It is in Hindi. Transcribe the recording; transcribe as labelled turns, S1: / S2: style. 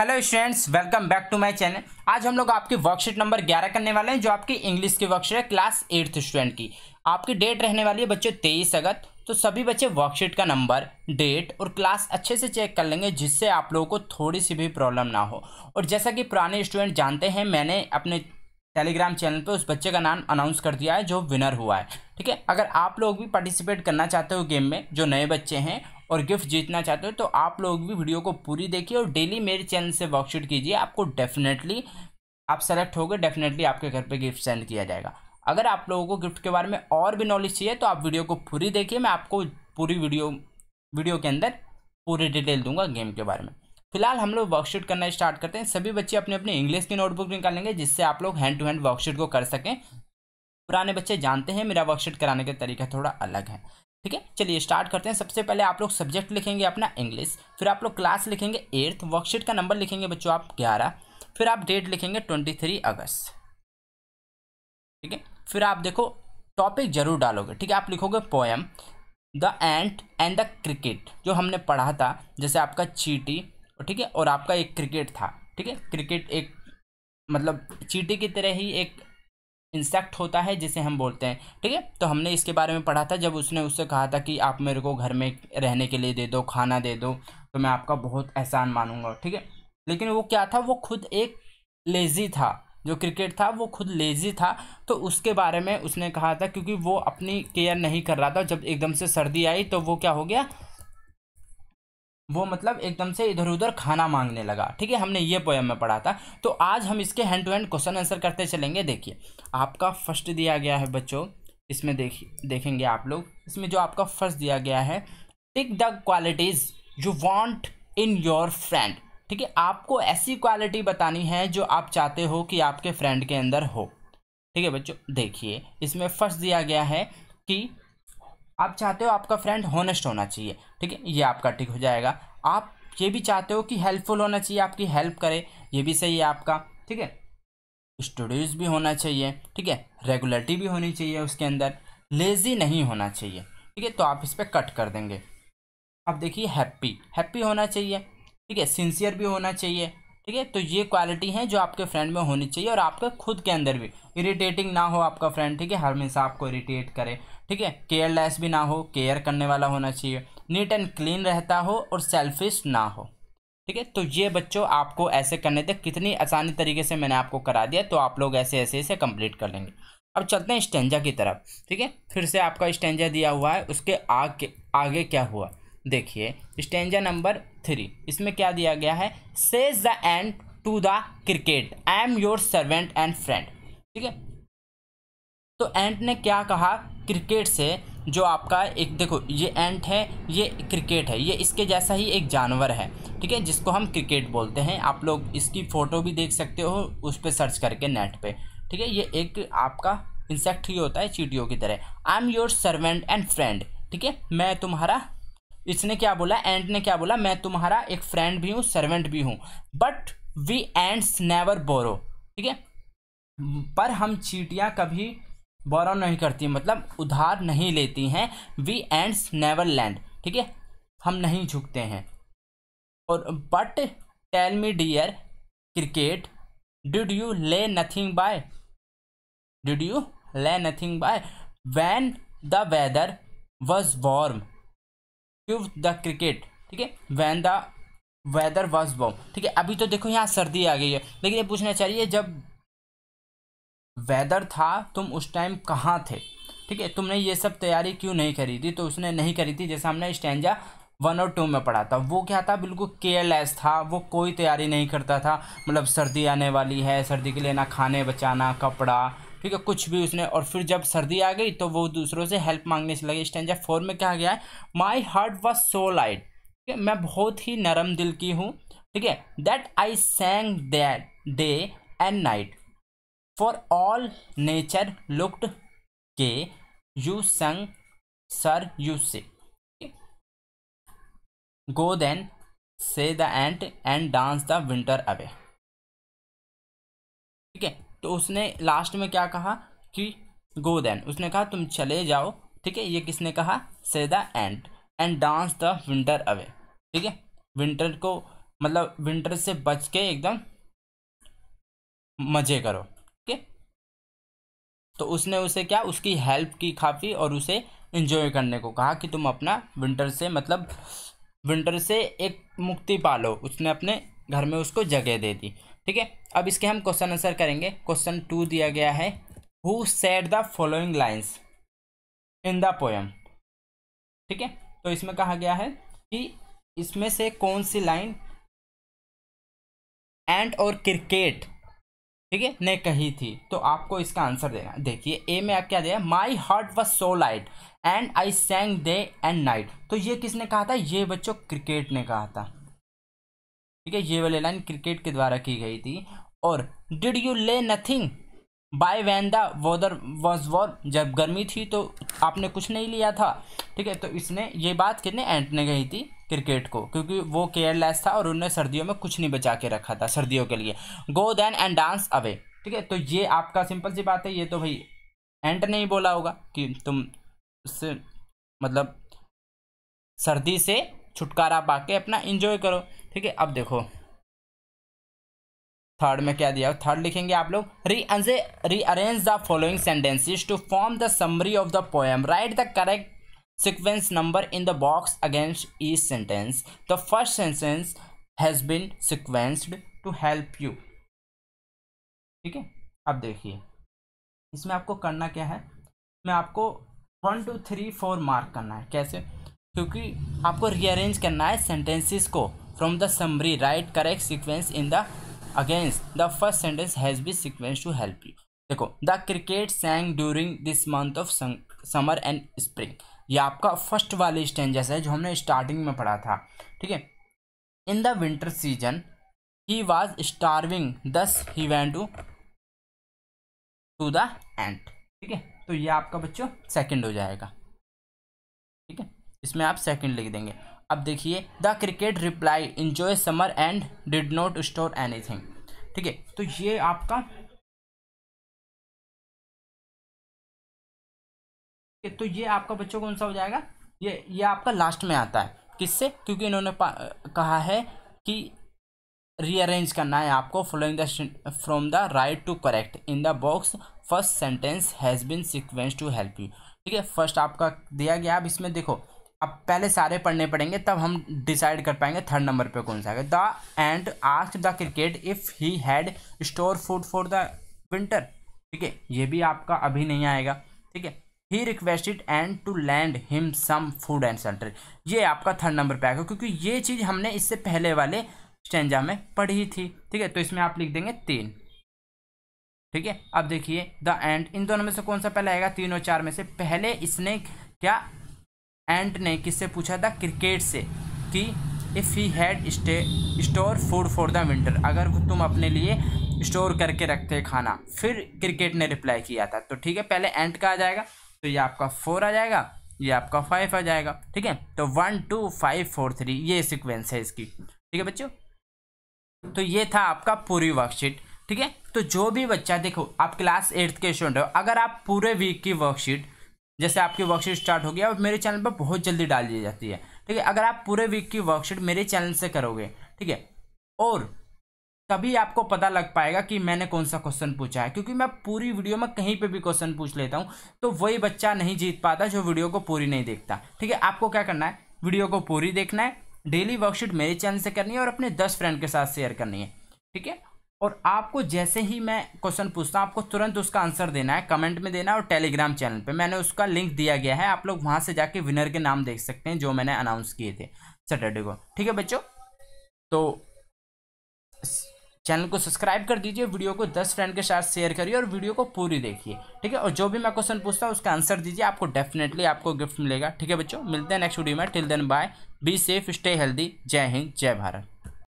S1: hello students welcome back to my channel आज हम लोग आपकी वर्कशीट नंबर 11 करने वाले हैं जो आपकी इंग्लिश की वर्कशीट है क्लास एट्थ स्टूडेंट की आपकी डेट रहने वाली है बच्चों तेईस अगस्त तो सभी बच्चे वर्कशीट का नंबर डेट और क्लास अच्छे से चेक कर लेंगे जिससे आप लोगों को थोड़ी सी भी प्रॉब्लम ना हो और जैसा कि पुराने स्टूडेंट जानते हैं मैंने अपने टेलीग्राम चैनल पे उस बच्चे का नाम अनाउंस कर दिया है जो विनर हुआ है ठीक है अगर आप लोग भी पार्टिसिपेट करना चाहते हो गेम में जो नए बच्चे हैं और गिफ्ट जीतना चाहते हो तो आप लोग भी वीडियो को पूरी देखिए और डेली मेरे चैनल से वर्कशीट कीजिए आपको डेफिनेटली आप सेलेक्ट हो गए डेफिनेटली आपके घर पे गिफ्ट सेंड किया जाएगा अगर आप लोगों को गिफ्ट के बारे में और भी नॉलेज चाहिए तो आप वीडियो को पूरी देखिए मैं आपको पूरी वीडियो वीडियो के अंदर पूरी डिटेल दूंगा गेम के बारे में फिलहाल हम लोग वर्कशीट करना स्टार्ट करते हैं सभी बच्चे अपने अपने इंग्लिश की नोटबुक निकालेंगे जिससे आप लोग हैंड टू हैंड वर्कशीट को कर सकें पुराने बच्चे जानते हैं मेरा वर्कशीट कराने का तरीका थोड़ा अलग है ठीक है चलिए स्टार्ट करते हैं सबसे पहले आप लोग सब्जेक्ट लिखेंगे अपना इंग्लिश फिर आप लोग क्लास लिखेंगे एट्थ वर्कशीट का नंबर लिखेंगे बच्चों आप ग्यारह फिर आप डेट लिखेंगे ट्वेंटी थ्री अगस्त ठीक है फिर आप देखो टॉपिक जरूर डालोगे ठीक है आप लिखोगे poem the ant and the cricket जो हमने पढ़ा था जैसे आपका चीटी ठीक है और आपका एक क्रिकेट था ठीक है क्रिकेट एक मतलब चीटी की तरह ही एक इंसेक्ट होता है जिसे हम बोलते हैं ठीक है तो हमने इसके बारे में पढ़ा था जब उसने उससे कहा था कि आप मेरे को घर में रहने के लिए दे दो खाना दे दो तो मैं आपका बहुत एहसान मानूंगा ठीक है लेकिन वो क्या था वो खुद एक लेज़ी था जो क्रिकेट था वो खुद लेज़ी था तो उसके बारे में उसने कहा था क्योंकि वो अपनी केयर नहीं कर रहा था जब एकदम से सर्दी आई तो वो क्या हो गया वो मतलब एकदम से इधर उधर खाना मांगने लगा ठीक है हमने ये पोएम में पढ़ा था तो आज हम इसके hand to hand question answer करते चलेंगे देखिए आपका फर्स्ट दिया गया है बच्चों इसमें देखिए देखेंगे आप लोग इसमें जो आपका फर्स्ट दिया गया है tick the qualities you want in your friend ठीक है आपको ऐसी क्वालिटी बतानी है जो आप चाहते हो कि आपके फ्रेंड के अंदर हो ठीक है बच्चों देखिए इसमें फर्स्ट दिया गया है कि आप चाहते हो आपका फ्रेंड होनेस्ट होना चाहिए ठीक है ये आपका टिक हो जाएगा आप ये भी चाहते हो कि हेल्पफुल होना चाहिए आपकी हेल्प करे ये भी सही है आपका ठीक है स्टडीज़ भी होना चाहिए ठीक है रेगुलरिटी भी होनी चाहिए उसके अंदर लेज़ी नहीं होना चाहिए ठीक है तो आप इस पर कट कर देंगे अब देखिए हैप्पी हैप्पी होना चाहिए ठीक है सिंसियर भी होना चाहिए ठीक है तो ये क्वालिटी है जो आपके फ्रेंड में होनी चाहिए और आपके खुद के अंदर भी इरिटेटिंग ना हो आपका फ्रेंड ठीक है हमेशा आपको इरिटेट करे ठीक है केयरलेस भी ना हो केयर करने वाला होना चाहिए नीट एंड क्लीन रहता हो और सेल्फिश ना हो ठीक है तो ये बच्चों आपको ऐसे करने थे कितनी आसानी तरीके से मैंने आपको करा दिया तो आप लोग ऐसे ऐसे ऐसे कंप्लीट कर लेंगे अब चलते हैं स्टेंजा की तरफ ठीक है फिर से आपका स्टेंजा दिया हुआ है उसके आगे आगे क्या हुआ देखिए स्टेंजा नंबर थ्री इसमें क्या दिया गया है says the ant to the cricket I am your servant and friend ठीक है तो एंट ने क्या कहा क्रिकेट से जो आपका एक देखो ये एंट है ये क्रिकेट है ये इसके जैसा ही एक जानवर है ठीक है जिसको हम क्रिकेट बोलते हैं आप लोग इसकी फ़ोटो भी देख सकते हो उस पर सर्च करके नेट पे ठीक है ये एक आपका इंसेक्ट ही होता है चीटियों की तरह I am your servant and friend ठीक है मैं तुम्हारा इसने क्या बोला एंट ने क्या बोला मैं तुम्हारा एक फ्रेंड भी हूँ सर्वेंट भी हूँ but we ants never borrow ठीक है पर हम चीटियाँ कभी बोरो नहीं करती मतलब उधार नहीं लेती हैं वी एंड्स नेवर लैंड ठीक है हम नहीं झुकते हैं और but tell me dear cricket did you lay nothing by did you lay nothing by when the weather was warm quoth the cricket ठीक है when the weather was warm ठीक है अभी तो देखो यहाँ सर्दी आ गई है लेकिन ये पूछना चाहिए जब वेदर था तुम उस टाइम कहाँ थे ठीक है तुमने ये सब तैयारी क्यों नहीं करी थी तो उसने नहीं करी थी जैसे हमने स्टेंजा वन और टू में पढ़ा था वो क्या था बिल्कुल केयरलेस था वो कोई तैयारी नहीं करता था मतलब सर्दी आने वाली है सर्दी के लिए ना खाने बचाना कपड़ा ठीक है कुछ भी उसने और फिर जब सर्दी आ गई तो वो दूसरों से हेल्प मांगने से लगे स्टेंजा फोर में क्या गया है my heart was so light ठीक है मैं बहुत ही नरम दिल की हूँ ठीक है that I sang that day and night for all nature looked gay you sang sir you say go then says the ant and dance the winter away ठीक है तो उसने लास्ट में क्या कहा कि गो देन उसने कहा तुम चले जाओ ठीक है ये किसने कहा says the ant and dance the winter away ठीक है विंटर को मतलब विंटर से बच के एकदम मज़े करो तो उसने उसे क्या उसकी हेल्प की काफ़ी और उसे इन्जॉय करने को कहा कि तुम अपना विंटर से मतलब विंटर से एक मुक्ति पा लो उसने अपने घर में उसको जगह दे दी ठीक है अब इसके हम क्वेश्चन आंसर करेंगे क्वेश्चन टू दिया गया है who said the following lines in the poem ठीक है तो इसमें कहा गया है कि इसमें से कौन सी लाइन एंड और क्रिकेट ठीक है ने कही थी तो आपको इसका आंसर देना देखिए ए में आप क्या दे my heart was so light and I sang day and night तो ये किसने कहा था ये बच्चों क्रिकेट ने कहा था ठीक है ये वाली लाइन क्रिकेट के द्वारा की गई थी और did you lay nothing by when the weather was warm जब गर्मी थी तो आपने कुछ नहीं लिया था ठीक है तो इसने ये बात कितने एंट ने कही थी क्रिकेट को क्योंकि वो केयरलेस था और उन्होंने सर्दियों में कुछ नहीं बचा के रखा था सर्दियों के लिए go then and dance away ठीक है तो ये आपका सिंपल सी बात है ये तो भाई एंड नहीं बोला होगा कि तुम उससे मतलब सर्दी से छुटकारा पा के अपना इंजॉय करो ठीक है अब देखो थर्ड में क्या दिया थर्ड लिखेंगे आप लोग rearrange rearrange the following sentences to form the summary of the poem write the correct sequence number in the box against each sentence the first sentence has been sequenced to help you ठीक है अब देखिए इसमें आपको करना क्या है मैं आपको one two three four mark करना है कैसे क्योंकि आपको रीअरेंज करना है सेंटेंसेस को from the summary write correct sequence in the against the first sentence has been sequence to help you देखो the cricket sang during this month of summer and spring ये आपका फर्स्ट वाले स्टेंजेस है जो हमने स्टार्टिंग में पढ़ा था ठीक है in the winter season he was starving thus he went to to the ant ठीक है तो ये आपका बच्चों सेकंड हो जाएगा ठीक है इसमें आप सेकंड लिख देंगे अब देखिए the cricket replied enjoy summer and did not store anything ठीक है तो ये आपका तो ये आपका बच्चों कौन सा हो जाएगा ये ये आपका लास्ट में आता है किससे क्योंकि इन्होंने कहा है कि रीअरेंज करना है आपको following the from the write to correct in the box first sentence has been sequence to help you ठीक है फर्स्ट आपका दिया गया अब इसमें देखो अब पहले सारे पढ़ने पड़ेंगे तब हम डिसाइड कर पाएंगे थर्ड नंबर पे कौन सा है the ant ask the cricket if he had store food for the winter ठीक है ये भी आपका अभी नहीं आएगा ठीक है he requested ant to lend him some food and centre ये आपका थर्ड नंबर पे आएगा क्योंकि ये चीज़ हमने इससे पहले वाले स्टेंजा में पढ़ी थी ठीक है तो इसमें आप लिख देंगे तीन ठीक है अब देखिए द एंड इन दोनों में से कौन सा पहले आएगा तीन और चार में से पहले इसने क्या एंड ने किससे पूछा था क्रिकेट से कि if he had stay store food for the winter अगर तुम अपने लिए स्टोर करके रखते खाना फिर क्रिकेट ने रिप्लाई किया था तो ठीक है पहले एंड का आ जाएगा तो ये आपका फोर आ जाएगा ये आपका फाइव आ जाएगा ठीक है तो one two five four three ये सिक्वेंस है इसकी ठीक है बच्चों तो ये था आपका पूरी वर्कशीट ठीक है तो जो भी बच्चा देखो आप क्लास एट्थ के स्टूडेंट हो अगर आप पूरे वीक की वर्कशीट जैसे आपकी वर्कशीट स्टार्ट होगी और मेरे चैनल पर बहुत जल्दी डाल दी जाती है ठीक है अगर आप पूरे वीक की वर्कशीट मेरे चैनल से करोगे ठीक है और तभी आपको पता लग पाएगा कि मैंने कौन सा क्वेश्चन पूछा है क्योंकि मैं पूरी वीडियो में कहीं पे भी क्वेश्चन पूछ लेता हूँ तो वही बच्चा नहीं जीत पाता जो वीडियो को पूरी नहीं देखता ठीक है आपको क्या करना है वीडियो को पूरी देखना है डेली वर्कशीट मेरे चैनल से करनी है और अपने दस फ्रेंड के साथ शेयर करनी है ठीक है और आपको जैसे ही मैं क्वेश्चन पूछता हूँ आपको तुरंत उसका आंसर देना है कमेंट में देना है और टेलीग्राम चैनल पे मैंने उसका लिंक दिया गया है आप लोग वहाँ से जाके विनर के नाम देख सकते हैं जो मैंने अनाउंस किए थे सैटरडे को ठीक है बच्चों तो चैनल को सब्सक्राइब कर दीजिए वीडियो को दस फ्रेंड के साथ शेयर करिए और वीडियो को पूरी देखिए ठीक है और जो भी मैं क्वेश्चन पूछता हूँ उसका आंसर दीजिए आपको डेफिनेटली आपको गिफ्ट मिलेगा ठीक है बच्चों मिलते हैं नेक्स्ट वीडियो में till then bye be safe stay healthy जय हिंद जय भारत